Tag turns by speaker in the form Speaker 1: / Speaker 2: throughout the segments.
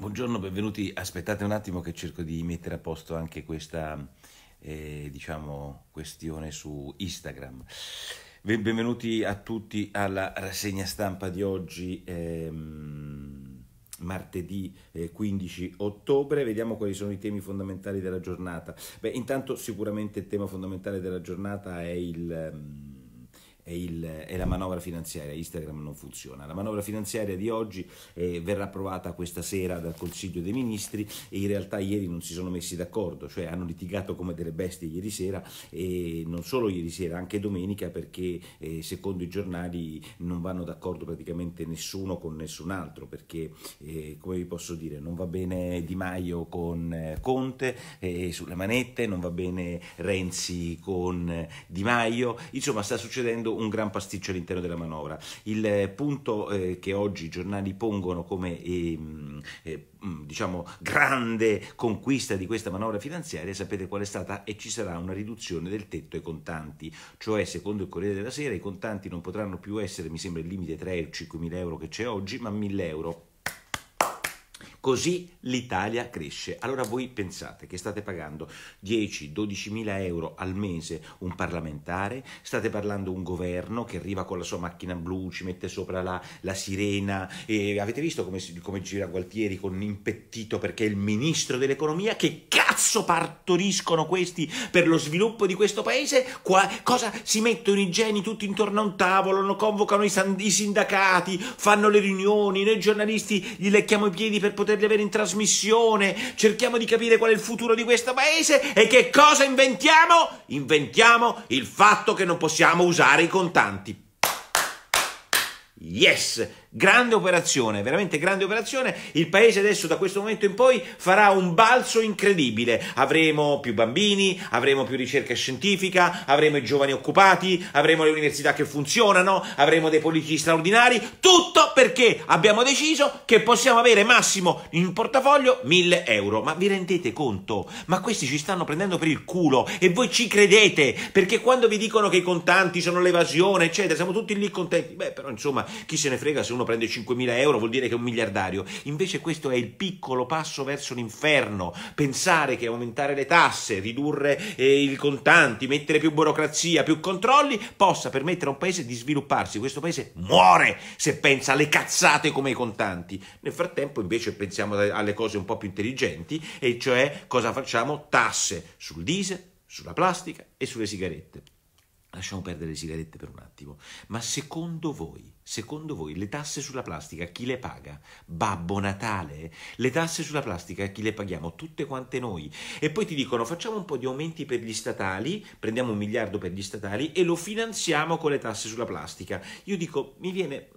Speaker 1: Buongiorno, benvenuti. Aspettate un attimo che cerco di mettere a posto anche questa eh, diciamo, questione su Instagram. Benvenuti a tutti alla rassegna stampa di oggi, ehm, martedì eh, 15 ottobre. Vediamo quali sono i temi fondamentali della giornata. Beh, intanto sicuramente il tema fondamentale della giornata è il... Ehm, è, il, è, la manovra finanziaria, Instagram non funziona. La manovra finanziaria di oggi eh, verrà approvata questa sera dal Consiglio dei Ministri e in realtà ieri non si sono messi d'accordo, cioè hanno litigato come delle bestie ieri sera e non solo ieri sera, anche domenica perché eh, secondo i giornali non vanno d'accordo praticamente nessuno con nessun altro perché eh, come vi posso dire non va bene Di Maio con eh, Conte eh, sulle manette, non va bene Renzi con eh, Di Maio, insomma sta succedendo un gran pasticcio all'interno della manovra. Il eh, punto eh, che oggi i giornali pongono come ehm, eh, eh, diciamo, grande conquista di questa manovra finanziaria, sapete qual è stata? E ci sarà una riduzione del tetto ai contanti, cioè secondo il Corriere della Sera i contanti non potranno più essere, mi sembra, il limite 3 o 5 mila euro che c'è oggi, ma 1000 euro Così l'Italia cresce. Allora voi pensate che state pagando 10-12 mila euro al mese un parlamentare, state parlando un governo che arriva con la sua macchina blu, ci mette sopra la, la sirena, e avete visto come, come gira Gualtieri con impettito perché è il ministro dell'economia che cazzo cazzo partoriscono questi per lo sviluppo di questo paese? Qua, cosa si mettono i geni tutti intorno a un tavolo, convocano i, i sindacati, fanno le riunioni, noi giornalisti gli lecchiamo i piedi per poterli avere in trasmissione, cerchiamo di capire qual è il futuro di questo paese e che cosa inventiamo? Inventiamo il fatto che non possiamo usare i contanti. Yes! Grande operazione, veramente grande operazione. Il paese adesso da questo momento in poi farà un balzo incredibile. Avremo più bambini, avremo più ricerca scientifica, avremo i giovani occupati, avremo le università che funzionano, avremo dei politici straordinari. Tutto perché abbiamo deciso che possiamo avere massimo in portafoglio 1000 euro. Ma vi rendete conto? Ma questi ci stanno prendendo per il culo e voi ci credete perché quando vi dicono che i contanti sono l'evasione, eccetera, siamo tutti lì contenti. Beh, però insomma, chi se ne frega se uno uno prende 5.000 euro vuol dire che è un miliardario. Invece questo è il piccolo passo verso l'inferno. Pensare che aumentare le tasse, ridurre eh, i contanti, mettere più burocrazia, più controlli, possa permettere a un paese di svilupparsi. Questo paese muore se pensa alle cazzate come i contanti. Nel frattempo invece pensiamo alle cose un po' più intelligenti, e cioè cosa facciamo? Tasse sul diesel, sulla plastica e sulle sigarette. Lasciamo perdere le sigarette per un attimo, ma secondo voi Secondo voi le tasse sulla plastica chi le paga? Babbo Natale? Le tasse sulla plastica chi le paghiamo? Tutte quante noi. E poi ti dicono facciamo un po' di aumenti per gli statali, prendiamo un miliardo per gli statali e lo finanziamo con le tasse sulla plastica. Io dico, mi viene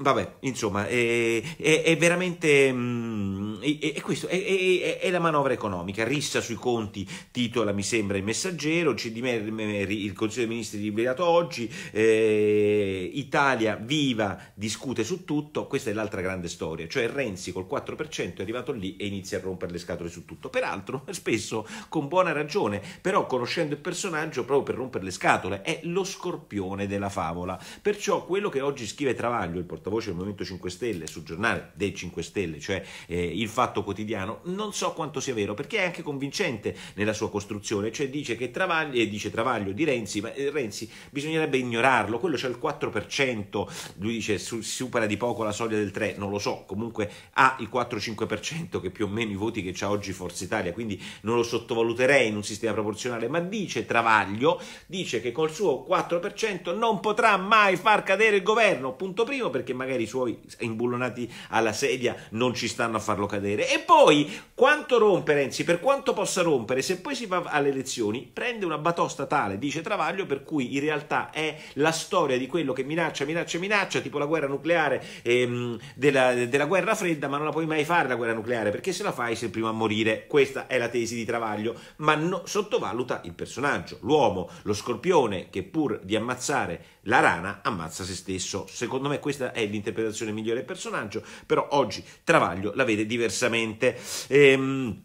Speaker 1: Vabbè, insomma, è, è, è veramente. Mm, è, questo, è, la manovra economica. Rissa sui conti, titola mi sembra il messaggero. il Consiglio dei Ministri liberato oggi. Eh, Italia viva, discute su tutto. Questa è l'altra grande storia. Cioè Renzi col 4% è arrivato lì e inizia a rompere le scatole su tutto. Peraltro, spesso con buona ragione, però conoscendo il personaggio, proprio per rompere le scatole, è lo scorpione della favola. Perciò quello che oggi scrive Travaglio, il portavoce portavoce del Movimento 5 Stelle sul giornale dei 5 Stelle, cioè eh, il Fatto Quotidiano, non so quanto sia vero, perché è anche convincente nella sua costruzione, cioè dice che Travaglio, eh, dice Travaglio di Renzi, ma eh, Renzi bisognerebbe ignorarlo, quello c'è il 4%, lui dice su, supera di poco la soglia del 3, non lo so, comunque ha il 4-5% che più o meno i voti che ha oggi Forza Italia, quindi non lo sottovaluterei in un sistema proporzionale, ma dice Travaglio, dice che col suo 4% non potrà mai far cadere il governo, punto primo perché magari i suoi imbullonati alla sedia non ci stanno a farlo cadere. E poi quanto rompe Renzi, per quanto possa rompere, se poi si va alle elezioni, prende una batosta tale, dice Travaglio, per cui in realtà è la storia di quello che minaccia, minaccia, minaccia, tipo la guerra nucleare ehm, della, della guerra fredda, ma non la puoi mai fare la guerra nucleare, perché se la fai sei il primo a morire. Questa è la tesi di Travaglio, ma no, sottovaluta il personaggio, l'uomo, lo scorpione che pur di ammazzare la rana ammazza se stesso. Secondo me questa è l'interpretazione migliore del personaggio, però oggi Travaglio la vede diversamente. Ehm,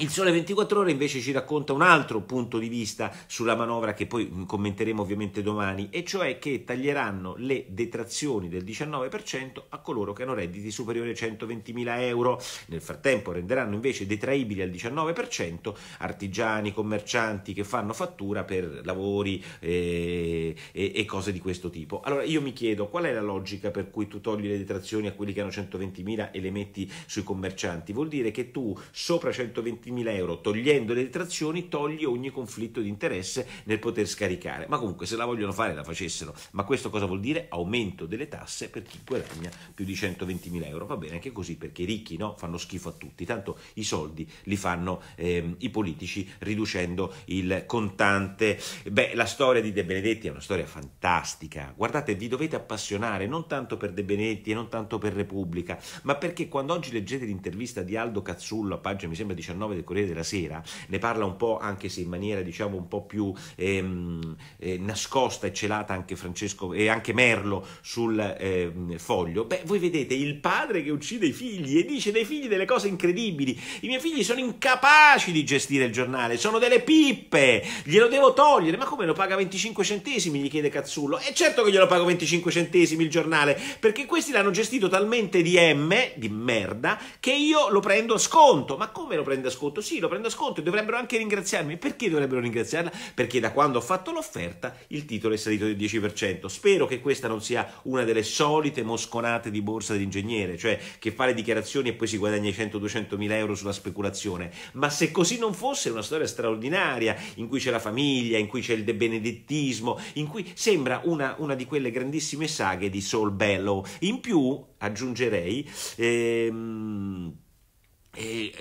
Speaker 1: il Sole 24 Ore invece ci racconta un altro punto di vista sulla manovra che poi commenteremo ovviamente domani, e cioè che taglieranno le detrazioni del 19% a coloro che hanno redditi superiori a 120.000 euro. Nel frattempo renderanno invece detraibili al 19% artigiani, commercianti che fanno fattura per lavori eh, e, e, cose di questo tipo. Allora io mi chiedo qual è la logica per cui tu togli le detrazioni a quelli che hanno 120.000 e le metti sui commercianti? Vuol dire che tu sopra 120.000 20.000 euro, togliendo le detrazioni, togli ogni conflitto di interesse nel poter scaricare. Ma comunque se la vogliono fare la facessero. Ma questo cosa vuol dire? Aumento delle tasse per chi guadagna più di 120.000 euro. Va bene anche così perché i ricchi no? fanno schifo a tutti, tanto i soldi li fanno ehm, i politici riducendo il contante. Beh, la storia di De Benedetti è una storia fantastica. Guardate, vi dovete appassionare non tanto per De Benedetti e non tanto per Repubblica, ma perché quando oggi leggete l'intervista di Aldo Cazzullo a pagina mi sembra 19 del Corriere della Sera, ne parla un po' anche se in maniera diciamo un po' più ehm, eh, nascosta e celata anche Francesco e anche Merlo sul ehm, foglio, beh voi vedete il padre che uccide i figli e dice dei figli delle cose incredibili, i miei figli sono incapaci di gestire il giornale, sono delle pippe, glielo devo togliere, ma come lo paga 25 centesimi? gli chiede Cazzullo, e certo che glielo pago 25 centesimi il giornale, perché questi l'hanno gestito talmente di M, di merda, che io lo prendo a sconto, ma come lo prendo a sconto? sconto? Sì, lo prendo a sconto e dovrebbero anche ringraziarmi. Perché dovrebbero ringraziarla? Perché da quando ho fatto l'offerta il titolo è salito del 10%. Spero che questa non sia una delle solite mosconate di borsa dell'ingegnere, cioè che fa le dichiarazioni e poi si guadagna i 100-200 mila euro sulla speculazione. Ma se così non fosse, è una storia straordinaria in cui c'è la famiglia, in cui c'è il benedettismo, in cui sembra una, una di quelle grandissime saghe di Saul Bellow. In più, aggiungerei... Ehm, e, eh,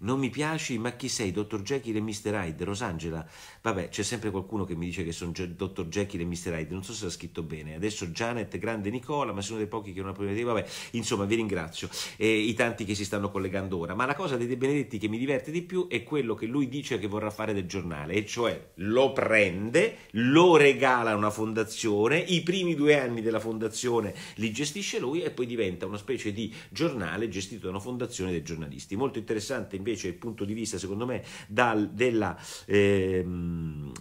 Speaker 1: non mi piaci, ma chi sei? Dottor Jekyll e Mr. Hyde, Rosangela? Vabbè, c'è sempre qualcuno che mi dice che sono G- Dottor Jekyll e Mr. Hyde, non so se l'ha scritto bene. Adesso Janet, grande Nicola, ma sono dei pochi che non ha problemi. Vabbè, insomma, vi ringrazio, eh, i tanti che si stanno collegando ora. Ma la cosa dei De Benedetti che mi diverte di più è quello che lui dice che vorrà fare del giornale, e cioè lo prende, lo regala a una fondazione, i primi due anni della fondazione li gestisce lui e poi diventa una specie di giornale gestito da una fondazione dei giornalisti artisti. Molto interessante invece il punto di vista, secondo me, dal, della eh,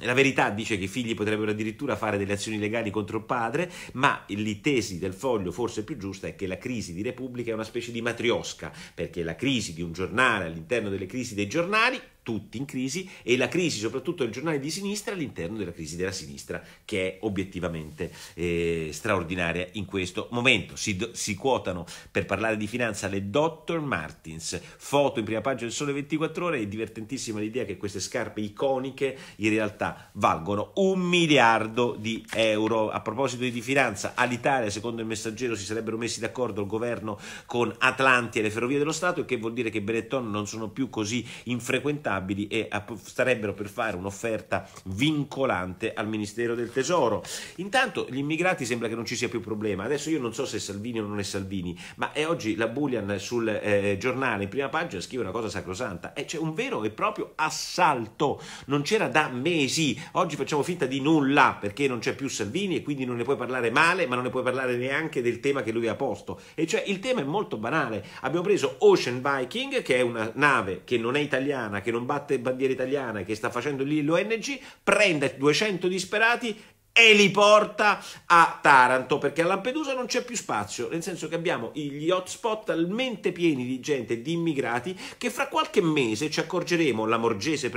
Speaker 1: la verità dice che i figli potrebbero addirittura fare delle azioni legali contro il padre, ma l'itesi del foglio forse più giusta è che la crisi di Repubblica è una specie di matriosca, perché la crisi di un giornale all'interno delle crisi dei giornali tutti in crisi e la crisi soprattutto del giornale di sinistra all'interno della crisi della sinistra che è obiettivamente eh, straordinaria in questo momento. Si, si, quotano per parlare di finanza le Dr. Martins, foto in prima pagina del Sole 24 ore, è divertentissima l'idea che queste scarpe iconiche in realtà valgono un miliardo di euro. A proposito di finanza, all'Italia secondo il messaggero si sarebbero messi d'accordo il governo con Atlanti e le ferrovie dello Stato, il che vuol dire che Benetton non sono più così infrequentati rinnovabili e starebbero per fare un'offerta vincolante al Ministero del Tesoro. Intanto gli immigrati sembra che non ci sia più problema. Adesso io non so se è Salvini o non è Salvini, ma è oggi la Bullian sul eh, giornale in prima pagina scrive una cosa sacrosanta. E eh, c'è un vero e proprio assalto. Non c'era da mesi. Oggi facciamo finta di nulla perché non c'è più Salvini e quindi non ne puoi parlare male, ma non ne puoi parlare neanche del tema che lui ha posto. E cioè il tema è molto banale. Abbiamo preso Ocean Viking, che è una nave che non è italiana, che non non batte bandiera italiana, che sta facendo lì l'ONG, prende 200 disperati e li porta a Taranto perché a Lampedusa non c'è più spazio, nel senso che abbiamo gli hotspot talmente pieni di gente, di immigrati, che fra qualche mese ci accorgeremo, la Morgese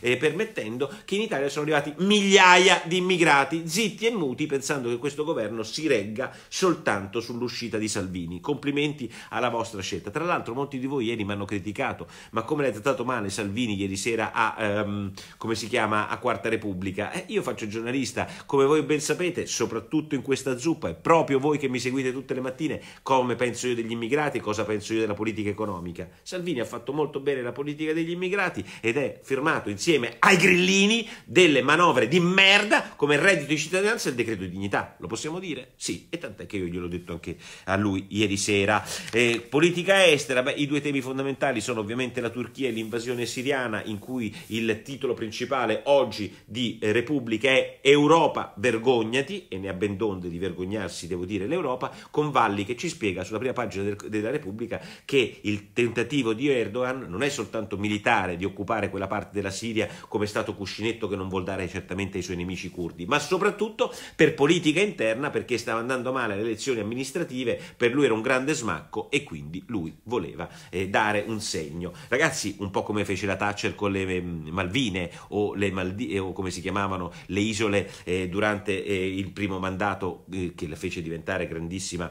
Speaker 1: eh, permettendo, che in Italia sono arrivati migliaia di immigrati, zitti e muti, pensando che questo governo si regga soltanto sull'uscita di Salvini. Complimenti alla vostra scelta. Tra l'altro molti di voi ieri mi hanno criticato, ma come l'hai trattato male Salvini ieri sera a, um, come si chiama, a Quarta Repubblica? Eh, io faccio giornalista serata. Come voi ben sapete, soprattutto in questa zuppa, è proprio voi che mi seguite tutte le mattine come penso io degli immigrati, cosa penso io della politica economica. Salvini ha fatto molto bene la politica degli immigrati ed è firmato insieme ai grillini delle manovre di merda come il reddito di cittadinanza e il decreto di dignità. Lo possiamo dire? Sì, e tant'è che io gliel'ho detto anche a lui ieri sera. Eh, politica estera, beh, i due temi fondamentali sono ovviamente la Turchia e l'invasione siriana in cui il titolo principale oggi di eh, Repubblica è Europa Europa vergognati, e ne ha ben donde di vergognarsi, devo dire, l'Europa, con Valli che ci spiega sulla prima pagina del, della Repubblica che il tentativo di Erdogan non è soltanto militare di occupare quella parte della Siria come stato cuscinetto che non vuol dare certamente ai suoi nemici curdi, ma soprattutto per politica interna perché stava andando male alle elezioni amministrative, per lui era un grande smacco e quindi lui voleva eh, dare un segno. Ragazzi, un po' come fece la Thatcher con le mm, Malvine o, le Maldi- o come si chiamavano le isole eh, durante eh, il primo mandato eh, che la fece diventare grandissima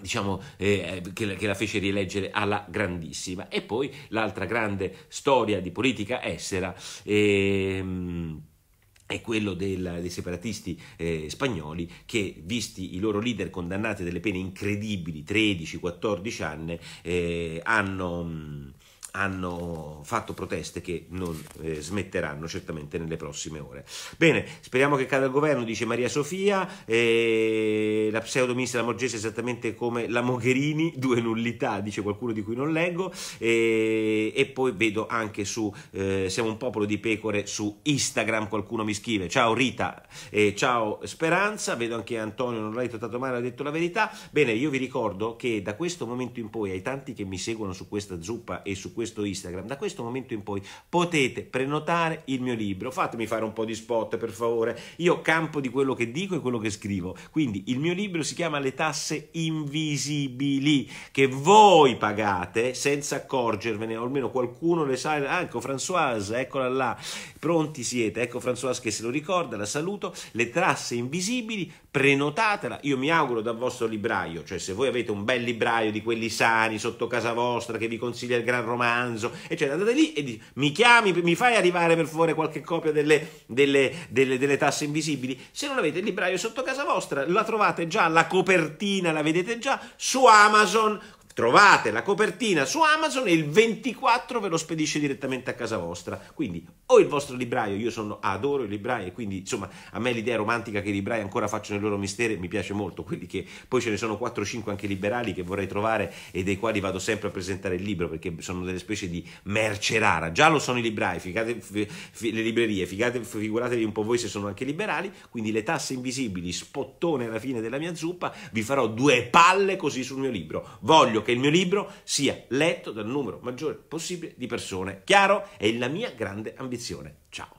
Speaker 1: diciamo, eh, che, la, che, la fece rieleggere alla grandissima. E poi l'altra grande storia di politica estera. Ehm, è quello del, dei separatisti eh, spagnoli che, visti i loro leader condannati a delle pene incredibili, 13-14 anni, eh, hanno hanno fatto proteste che non eh, smetteranno certamente nelle prossime ore. Bene, speriamo che cada il governo, dice Maria Sofia, eh, la pseudoministra Morgese è esattamente come la Mogherini, due nullità, dice qualcuno di cui non leggo, eh, e poi vedo anche su eh, Siamo un popolo di pecore su Instagram, qualcuno mi scrive, ciao Rita, eh, ciao Speranza, vedo anche Antonio, non l'hai trattato male, ha detto la verità. Bene, io vi ricordo che da questo momento in poi ai tanti che mi seguono su questa zuppa e su questo Instagram. Da questo momento in poi potete prenotare il mio libro. Fatemi fare un po' di spot per favore. Io campo di quello che dico e quello che scrivo. Quindi il mio libro si chiama Le tasse invisibili che voi pagate senza accorgervene, o almeno qualcuno le sa. Ah, ecco Françoise, eccola là. Pronti siete? Ecco Françoise che se lo ricorda, la saluto. Le tasse invisibili, prenotatela. Io mi auguro dal vostro libraio, cioè se voi avete un bel libraio di quelli sani sotto casa vostra che vi consiglia il gran Romano romanzo, eccetera. Andate lì e dite, mi chiami, mi fai arrivare per favore qualche copia delle, delle, delle, delle tasse invisibili. Se non avete il libraio sotto casa vostra, la trovate già, la copertina la vedete già su Amazon trovate la copertina su Amazon e il 24 ve lo spedisce direttamente a casa vostra. Quindi o il vostro libraio, io sono, adoro i librai e quindi insomma a me l'idea romantica che i librai ancora facciano il loro misteri mi piace molto, quelli che poi ce ne sono 4 5 anche liberali che vorrei trovare e dei quali vado sempre a presentare il libro perché sono delle specie di merce rara. Già lo sono i librai, figate, f- le librerie, figate, figuratevi un po' voi se sono anche liberali, quindi le tasse invisibili, spottone alla fine della mia zuppa, vi farò due palle così sul mio libro. Voglio che che il mio libro sia letto dal numero maggiore possibile di persone. Chiaro? È la mia grande ambizione. Ciao.